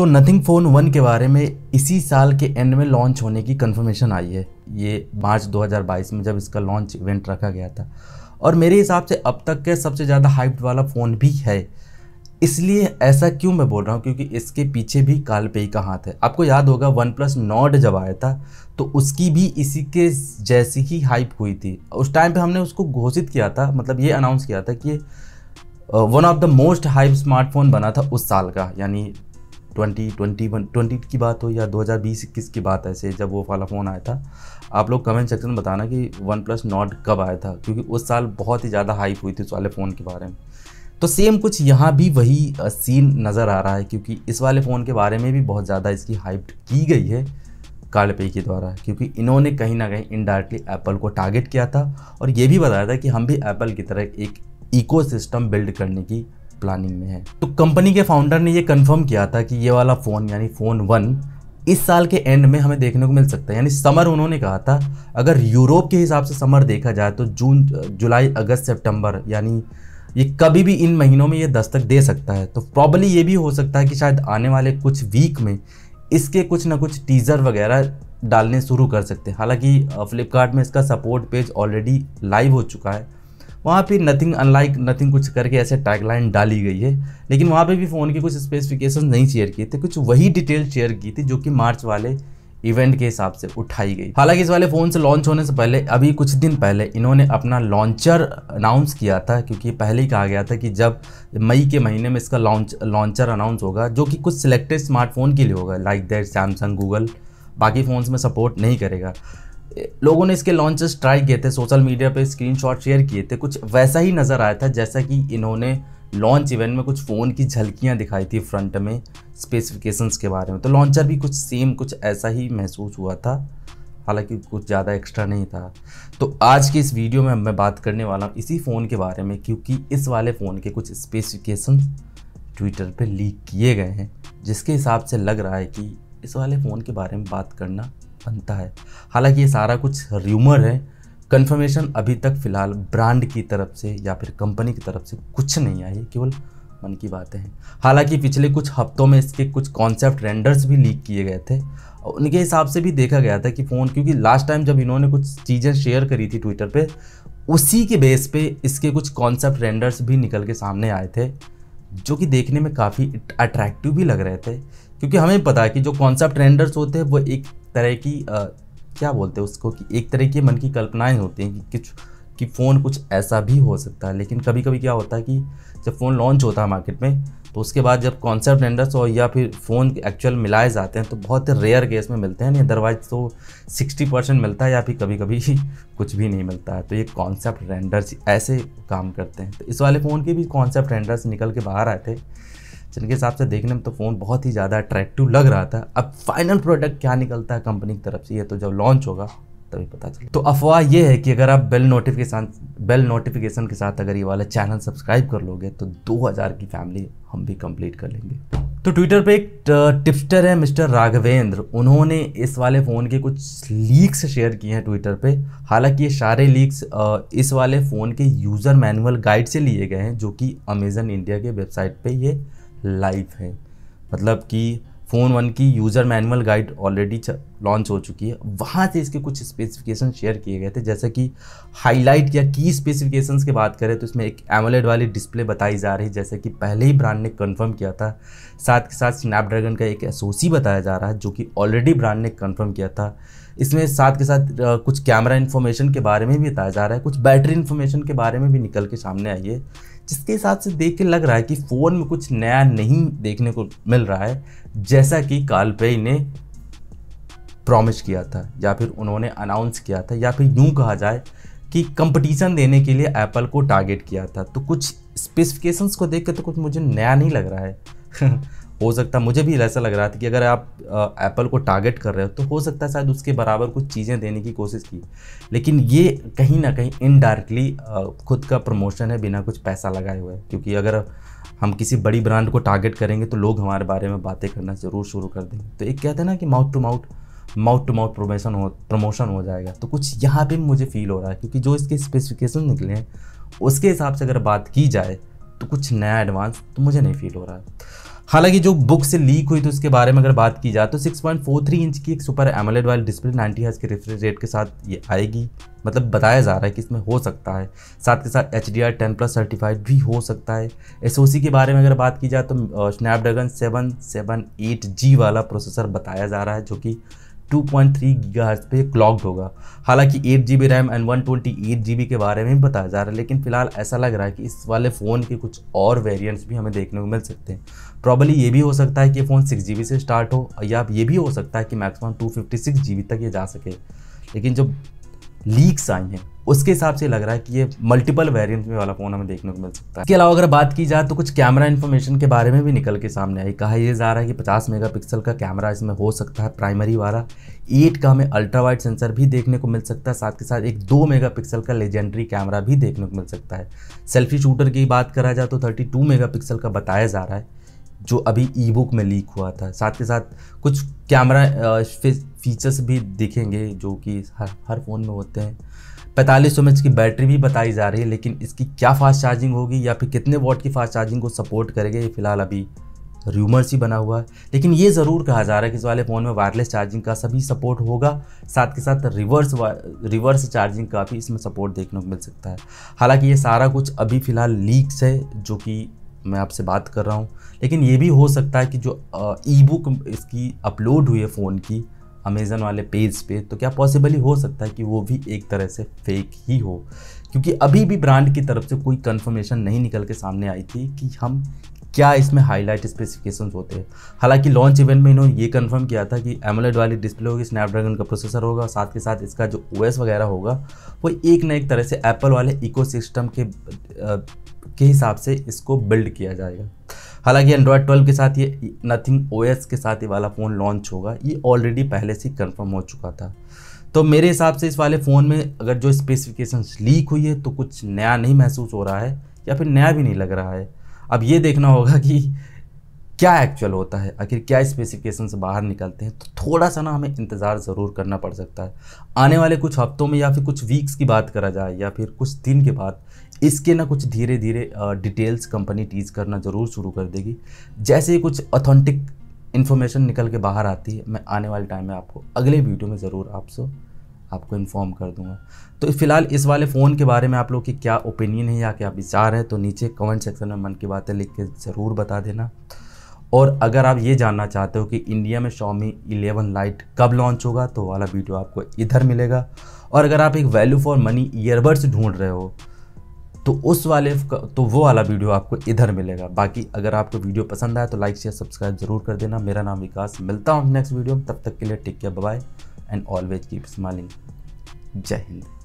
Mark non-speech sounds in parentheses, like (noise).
तो nothing phone one के बारे में इसी साल के एंड में लॉन्च होने की कंफर्मेशन आई है ये मार्च 2022 में जब इसका लॉन्च इवेंट रखा गया था और मेरे हिसाब से अब तक के सबसे ज़्यादा हाइप्ड वाला फ़ोन भी है इसलिए ऐसा क्यों मैं बोल रहा हूँ क्योंकि इसके पीछे भी कालपेई का हाथ है आपको याद होगा वन प्लस नॉट जब आया था तो उसकी भी इसी के जैसी ही हाइप हुई थी उस टाइम पे हमने उसको घोषित किया था मतलब ये अनाउंस किया था कि one of the most hype smartphone बना था उस साल का यानी ट्वेंटी ट्वेंटी वन ट्वेंटी की बात हो या दो हज़ार बीस इक्कीस की बात ऐसे जब वो वाला फ़ोन आया था आप लोग कमेंट सेक्शन में बताना कि वन प्लस नॉट कब आया था क्योंकि उस साल बहुत ही ज़्यादा हाइप हुई थी उस वाले फ़ोन के बारे में तो सेम कुछ यहाँ भी वही सीन नज़र आ रहा है क्योंकि इस वाले फ़ोन के बारे में भी बहुत ज़्यादा इसकी हाइप की गई है कालपेई के द्वारा क्योंकि इन्होंने कहीं ना कहीं इनडायरेक्टली एप्पल को टारगेट किया था और ये भी बताया था कि हम भी एप्पल की तरह एक इकोसिस्टम बिल्ड करने की प्लानिंग में है तो कंपनी के फाउंडर ने ये कंफर्म किया था कि ये वाला फ़ोन यानी फ़ोन वन इस साल के एंड में हमें देखने को मिल सकता है यानी समर उन्होंने कहा था अगर यूरोप के हिसाब से समर देखा जाए तो जून जुलाई अगस्त सितंबर यानी ये कभी भी इन महीनों में ये दस्तक दे सकता है तो प्रॉब्ली ये भी हो सकता है कि शायद आने वाले कुछ वीक में इसके कुछ ना कुछ टीज़र वगैरह डालने शुरू कर सकते हैं हालांकि फ्लिपकार्ट में इसका सपोर्ट पेज ऑलरेडी लाइव हो चुका है वहाँ पे नथिंग अनलाइक नथिंग कुछ करके ऐसे टैगलाइन डाली गई है लेकिन वहाँ पे भी फ़ोन के कुछ स्पेसिफिकेशन नहीं शेयर किए थे कुछ वही डिटेल शेयर की थी जो कि मार्च वाले इवेंट के हिसाब से उठाई गई हालांकि इस वाले फ़ोन से लॉन्च होने से पहले अभी कुछ दिन पहले इन्होंने अपना लॉन्चर अनाउंस किया था क्योंकि पहले ही कहा गया था कि जब मई के महीने में इसका लॉन्च लॉन्चर अनाउंस होगा जो कि कुछ सिलेक्टेड स्मार्टफोन के लिए होगा लाइक दैट सैमसंग गूगल बाकी फ़ोन्स में सपोर्ट नहीं करेगा लोगों ने इसके लॉन्चेस ट्राई किए थे सोशल मीडिया पे स्क्रीनशॉट शेयर किए थे कुछ वैसा ही नज़र आया था जैसा कि इन्होंने लॉन्च इवेंट में कुछ फ़ोन की झलकियाँ दिखाई थी फ्रंट में स्पेसिफिकेशंस के बारे में तो लॉन्चर भी कुछ सेम कुछ ऐसा ही महसूस हुआ था हालांकि कुछ ज़्यादा एक्स्ट्रा नहीं था तो आज की इस वीडियो में मैं बात करने वाला हूँ इसी फ़ोन के बारे में क्योंकि इस वाले फ़ोन के कुछ स्पेसिफिकेशन ट्विटर पर लीक किए गए हैं जिसके हिसाब से लग रहा है कि इस वाले फ़ोन के बारे में बात करना बनता है हालांकि ये सारा कुछ र्यूमर है कन्फर्मेशन अभी तक फ़िलहाल ब्रांड की तरफ से या फिर कंपनी की तरफ से कुछ नहीं आई केवल मन की बातें हैं हालांकि पिछले कुछ हफ्तों में इसके कुछ कॉन्सेप्ट रेंडर्स भी लीक किए गए थे उनके हिसाब से भी देखा गया था कि फ़ोन क्योंकि लास्ट टाइम जब इन्होंने कुछ चीज़ें शेयर करी थी ट्विटर पे उसी के बेस पे इसके कुछ कॉन्सेप्ट रेंडर्स भी निकल के सामने आए थे जो कि देखने में काफ़ी अट्रैक्टिव भी लग रहे थे क्योंकि हमें पता है कि जो कॉन्सेप्ट रेंडर्स होते हैं वो एक तरह की आ, क्या बोलते हैं उसको कि एक तरह की मन की कल्पनाएं होती हैं कि कुछ कि फ़ोन कुछ ऐसा भी हो सकता है लेकिन कभी कभी क्या होता है कि जब फ़ोन लॉन्च होता है मार्केट में तो उसके बाद जब कॉन्सेप्ट रेंडर्स और या फिर फ़ोन एक्चुअल मिलाए जाते हैं तो बहुत रेयर केस में मिलते हैं अदरवाइज तो 60 परसेंट मिलता है या फिर कभी कभी (laughs) कुछ भी नहीं मिलता है तो ये कॉन्सेप्ट रेंडर्स ऐसे काम करते हैं तो इस वाले फ़ोन के भी कॉन्सेप्ट रेंडर्स निकल के बाहर आए थे जिनके हिसाब से देखने में तो फ़ोन बहुत ही ज़्यादा अट्रैक्टिव लग रहा था अब फाइनल प्रोडक्ट क्या निकलता है कंपनी की तरफ से ये तो जब लॉन्च होगा तभी पता चले तो अफवाह ये है कि अगर आप बेल नोटिफिकेशन बेल नोटिफिकेशन के साथ अगर ये वाला चैनल सब्सक्राइब कर लोगे तो 2000 की फैमिली हम भी कंप्लीट कर लेंगे तो ट्विटर पे एक टिप्स्टर है मिस्टर राघवेंद्र उन्होंने इस वाले फ़ोन के कुछ लीक्स शेयर किए हैं ट्विटर पे हालांकि ये सारे लीक्स इस वाले फ़ोन के यूज़र मैनुअल गाइड से लिए गए हैं जो कि अमेज़न इंडिया के वेबसाइट पे ये लाइफ है मतलब कि फ़ोन वन की user manual guide already launch हो चुकी है वहाँ से इसके कुछ स्पेसिफिकेशन शेयर किए गए थे जैसे कि हाईलाइट या की स्पेसिफिकेशंस की बात करें तो इसमें एक एमोलेड वाली डिस्प्ले बताई जा रही है जैसे कि पहले ही ब्रांड ने कंफर्म किया था साथ के साथ स्नैपड्रैगन का एक एसओसी बताया जा रहा है जो कि ऑलरेडी ब्रांड ने कन्फर्म किया था इसमें साथ के साथ कुछ कैमरा इन्फॉर्मेशन के बारे में भी बताया जा रहा है कुछ बैटरी इन्फॉर्मेशन के बारे में भी निकल के सामने आई है जिसके हिसाब से देख के लग रहा है कि फ़ोन में कुछ नया नहीं देखने को मिल रहा है जैसा कि कालपेई ने प्रॉमिस किया था या फिर उन्होंने अनाउंस किया था या फिर यूँ कहा जाए कि कंपटीशन देने के लिए एप्पल को टारगेट किया था तो कुछ स्पेसिफिकेशंस को देख के तो कुछ मुझे नया नहीं लग रहा है (laughs) हो सकता है मुझे भी ऐसा लग रहा था कि अगर आप एप्पल को टारगेट कर रहे हो तो हो सकता है शायद उसके बराबर कुछ चीज़ें देने की कोशिश की लेकिन ये कहीं ना कहीं इनडायरेक्टली खुद का प्रमोशन है बिना कुछ पैसा लगाए हुए क्योंकि अगर हम किसी बड़ी ब्रांड को टारगेट करेंगे तो लोग हमारे बारे में बातें करना ज़रूर शुरू कर देंगे तो एक कहते हैं ना कि mouth to mouth mouth to mouth promotion हो प्रमोशन हो जाएगा तो कुछ यहाँ पे मुझे फील हो रहा है क्योंकि जो इसके स्पेसिफिकेशन निकले हैं उसके हिसाब से अगर बात की जाए तो कुछ नया एडवांस तो मुझे नहीं फील हो रहा है हालांकि जो बुक से लीक हुई थी उसके बारे में अगर बात की जाए तो 6.43 इंच की एक सुपर एमोलेड वाली डिस्प्ले 90 हर्ट्ज के रिफ्रेश रेट के साथ ये आएगी मतलब बताया जा रहा है कि इसमें हो सकता है साथ के साथ H D R ten plus certified भी हो सकता है एस ओ सी के बारे में अगर बात की जाए तो Snapdragon seven seven eight G वाला प्रोसेसर बताया जा रहा है जो कि 2.3 गीगाहर्ट्ज़ पे क्लॉक्ड होगा हालांकि eight G B RAM and one twenty eight G B के बारे में बताया जा रहा है लेकिन फिलहाल ऐसा लग रहा है कि इस वाले फ़ोन के कुछ और वेरिएंट्स भी हमें देखने को मिल सकते हैं प्रॉबली ये भी हो सकता है कि फ़ोन सिक्स जी बी से स्टार्ट हो या ये भी हो सकता है कि maximum two fifty six G B तक ये जा सके लेकिन जब लीक्स आई हैं उसके हिसाब से लग रहा है कि ये मल्टीपल वेरिएंट में वाला फ़ोन हमें देखने को मिल सकता है इसके अलावा अगर बात की जाए तो कुछ कैमरा इन्फॉर्मेशन के बारे में भी निकल के सामने आई कहा यह जा रहा है कि 50 मेगापिक्सल का कैमरा इसमें हो सकता है प्राइमरी वाला 8 का हमें अल्ट्रा वाइड सेंसर भी देखने को मिल सकता है साथ के साथ एक दो मेगा का लेजेंडरी कैमरा भी देखने को मिल सकता है सेल्फी शूटर की बात करा जाए तो थर्टी टू का बताया जा रहा है जो अभी ई बुक में लीक हुआ था साथ के साथ कुछ कैमरा फीचर्स भी दिखेंगे जो कि हर हर फ़ोन में होते हैं पैंतालीस सौ की बैटरी भी बताई जा रही है लेकिन इसकी क्या फास्ट चार्जिंग होगी या फिर कितने वॉट की फास्ट चार्जिंग को सपोर्ट करेगा ये फ़िलहाल अभी र्यूमर्स ही बना हुआ है लेकिन ये ज़रूर कहा जा रहा है कि इस वाले फ़ोन में वायरलेस चार्जिंग का सभी सपोर्ट होगा साथ के साथ रिवर्स रिवर्स चार्जिंग का भी इसमें सपोर्ट देखने को मिल सकता है हालांकि ये सारा कुछ अभी फ़िलहाल लीक्स है जो कि मैं आपसे बात कर रहा हूँ लेकिन ये भी हो सकता है कि जो ई बुक इसकी अपलोड हुई है फ़ोन की अमेज़न वाले पेज पे तो क्या पॉसिबली हो सकता है कि वो भी एक तरह से फेक ही हो क्योंकि अभी भी ब्रांड की तरफ से कोई कंफर्मेशन नहीं निकल के सामने आई थी कि हम क्या इसमें हाईलाइट स्पेसिफिकेशन होते हैं हालांकि लॉन्च इवेंट में इन्होंने ये कंफर्म किया था कि एमोलेड वाली डिस्प्ले होगी स्नैपड्रैगन का प्रोसेसर होगा साथ के साथ इसका जो ओ वगैरह होगा वो एक ना एक तरह से एप्पल वाले इको के के हिसाब से इसको बिल्ड किया जाएगा हालांकि एंड्रॉयड ट्वेल्व के साथ ये नथिंग ओ के साथ ये वाला फ़ोन लॉन्च होगा ये ऑलरेडी पहले से कन्फर्म हो चुका था तो मेरे हिसाब से इस वाले फ़ोन में अगर जो स्पेसिफिकेशन लीक हुई है तो कुछ नया नहीं महसूस हो रहा है या फिर नया भी नहीं लग रहा है अब ये देखना होगा कि क्या एक्चुअल होता है आखिर क्या स्पेसिफिकेशन से बाहर निकलते हैं तो थोड़ा सा ना हमें इंतज़ार ज़रूर करना पड़ सकता है आने वाले कुछ हफ्तों में या फिर कुछ वीक्स की बात करा जाए या फिर कुछ दिन के बाद इसके ना कुछ धीरे धीरे डिटेल्स कंपनी टीज करना ज़रूर शुरू कर देगी जैसे ही कुछ ऑथेंटिक इन्फॉर्मेशन निकल के बाहर आती है मैं आने वाले टाइम में आपको अगले वीडियो में ज़रूर आपसे आपको इन्फॉर्म कर दूंगा तो फिलहाल इस वाले फ़ोन के बारे में आप लोग की क्या ओपिनियन है या क्या विचार है तो नीचे कमेंट सेक्शन में मन की बातें लिख के ज़रूर बता देना और अगर आप ये जानना चाहते हो कि इंडिया में शॉमी इलेवन लाइट कब लॉन्च होगा तो वाला वीडियो आपको इधर मिलेगा और अगर आप एक वैल्यू फॉर मनी ईयरबड्स ढूंढ रहे हो तो उस वाले तो वो वाला वीडियो आपको इधर मिलेगा बाकी अगर आपको वीडियो पसंद आए तो लाइक शेयर सब्सक्राइब जरूर कर देना मेरा नाम विकास मिलता हूँ नेक्स्ट वीडियो में तब तक के लिए take care bye and always keep smiling जय हिंद